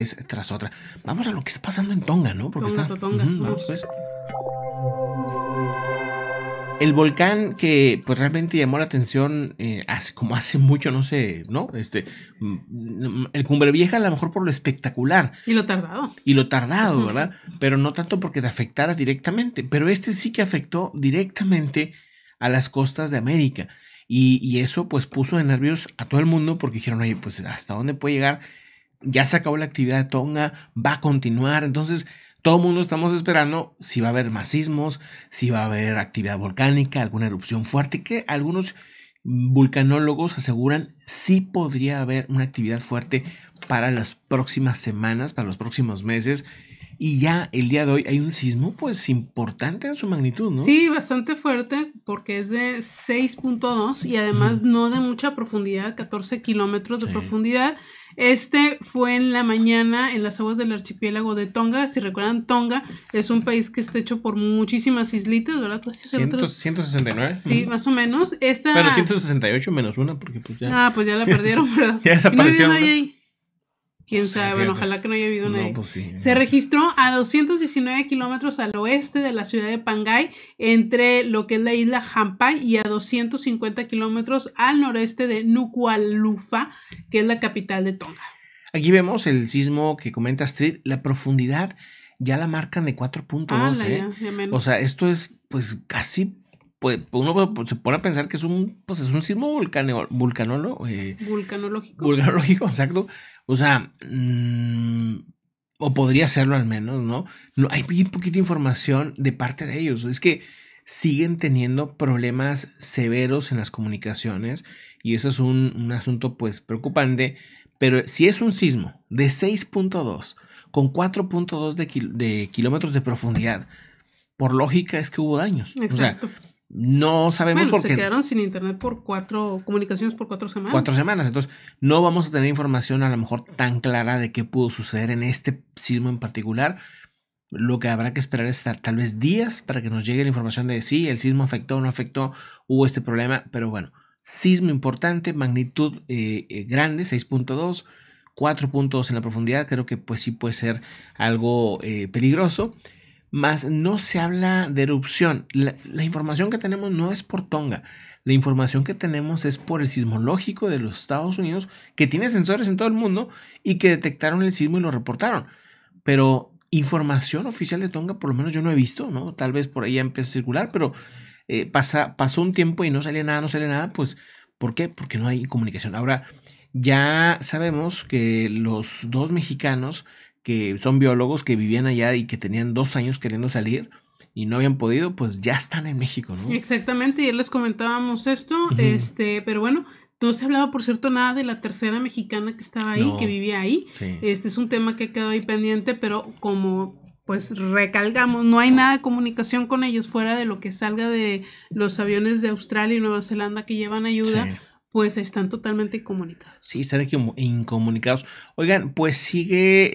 es tras otra. Vamos a lo que está pasando en Tonga, ¿no? Tonga, está... vamos, pues. El volcán que pues realmente llamó la atención eh, hace, como hace mucho, no sé, ¿no? Este, mm, el Cumbre Vieja a lo mejor por lo espectacular. Y lo tardado. Y lo tardado, ¿verdad? Pero no tanto porque te afectara directamente, pero este sí que afectó directamente a las costas de América. Y, y eso pues puso de nervios a todo el mundo porque dijeron, oye, pues hasta dónde puede llegar ya se acabó la actividad de Tonga, va a continuar, entonces todo el mundo estamos esperando si va a haber más sismos, si va a haber actividad volcánica, alguna erupción fuerte, que algunos vulcanólogos aseguran sí podría haber una actividad fuerte para las próximas semanas, para los próximos meses. Y ya el día de hoy hay un sismo pues importante en su magnitud, ¿no? Sí, bastante fuerte porque es de 6.2 y además no de mucha profundidad, 14 kilómetros de profundidad. Este fue en la mañana en las aguas del archipiélago de Tonga. Si recuerdan, Tonga es un país que está hecho por muchísimas islitas, ¿verdad? Pues, y 169. Sí, más o menos. Esta... Bueno, 168 menos una, porque pues ya. Ah, pues ya la perdieron, ¿verdad? ya Quién ah, sabe, bueno, ojalá que no haya habido nadie. Pues se registró a 219 kilómetros al oeste de la ciudad de Pangai, entre lo que es la isla Hampai, y a 250 kilómetros al noreste de Nuku'alufa, que es la capital de Tonga. Aquí vemos el sismo que comenta Street, la profundidad ya la marcan de 4.2. ¿eh? O sea, esto es pues casi pues uno pues, se pone a pensar que es un pues es un sismo vulcanólogo. eh, vulcanológico. Vulcanológico, exacto. O sea, mm, o podría serlo al menos, ¿no? ¿no? Hay bien poquita información de parte de ellos. Es que siguen teniendo problemas severos en las comunicaciones y eso es un, asunto pues preocupante. Pero si es un sismo de 6.2 con 4.2 de, de kilómetros de profundidad, por lógica es que hubo daños. Exacto. No sabemos por se Se quedaron sin internet por cuatro comunicaciones por cuatro semanas. Cuatro semanas. Entonces, no vamos a tener información a lo mejor tan clara de qué pudo suceder en este sismo en particular. Lo que habrá que esperar es tal vez días para que nos llegue la información de si el sismo afectó o no afectó, hubo este problema. Pero bueno, sismo importante, magnitud eh, eh grande, 6.2. 4.2 en la profundidad, creo que pues sí puede ser algo eh, peligroso. Más no se habla de erupción. La, información que tenemos no es por Tonga. La información que tenemos es por el sismológico de los Estados Unidos, que tiene sensores en todo el mundo y que detectaron el sismo y lo reportaron. Pero información oficial de Tonga, por lo menos yo no he visto, ¿no? Tal vez por ahí empieza a circular, pero eh, pasa, pasó un tiempo y no salía nada, no sale nada, pues ¿por qué? Porque no hay comunicación. Ahora, ya sabemos que los dos mexicanos que son biólogos que vivían allá y que tenían dos años queriendo salir y no habían podido, pues ya están en México, ¿no? Exactamente, y les comentábamos esto, este, pero bueno, no se hablaba, por cierto, nada de la tercera mexicana que estaba ahí, que vivía ahí. Este es un tema que quedó ahí pendiente, pero como pues recalgamos, no hay nada de comunicación con ellos fuera de lo que salga de los aviones de Australia y Nueva Zelanda que llevan ayuda. pues están totalmente incomunicados. Sí, están incomunicados. Oigan, pues sigue